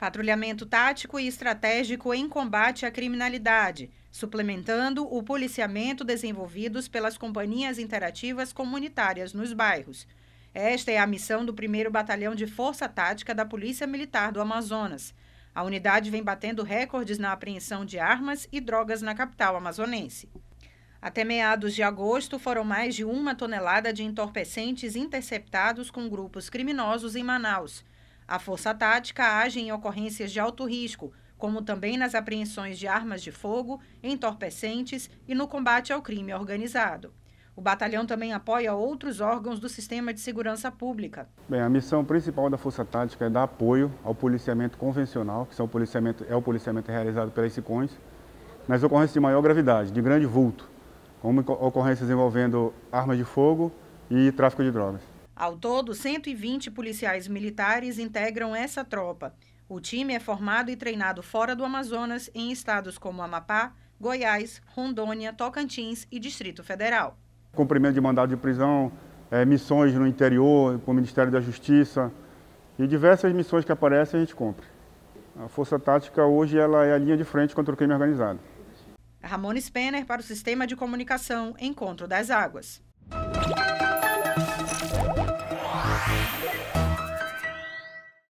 patrulhamento tático e estratégico em combate à criminalidade, suplementando o policiamento desenvolvidos pelas companhias interativas comunitárias nos bairros. Esta é a missão do 1 Batalhão de Força Tática da Polícia Militar do Amazonas. A unidade vem batendo recordes na apreensão de armas e drogas na capital amazonense. Até meados de agosto, foram mais de uma tonelada de entorpecentes interceptados com grupos criminosos em Manaus. A Força Tática age em ocorrências de alto risco, como também nas apreensões de armas de fogo, entorpecentes e no combate ao crime organizado. O batalhão também apoia outros órgãos do sistema de segurança pública. Bem, a missão principal da Força Tática é dar apoio ao policiamento convencional, que são policiamento, é o policiamento realizado pelas SICONs, nas ocorrências de maior gravidade, de grande vulto, como ocorrências envolvendo armas de fogo e tráfico de drogas. Ao todo, 120 policiais militares integram essa tropa. O time é formado e treinado fora do Amazonas, em estados como Amapá, Goiás, Rondônia, Tocantins e Distrito Federal. Cumprimento de mandado de prisão, é, missões no interior, com o Ministério da Justiça e diversas missões que aparecem a gente cumpre. A Força Tática hoje ela é a linha de frente contra o crime organizado. Ramon Spenner para o Sistema de Comunicação Encontro das Águas.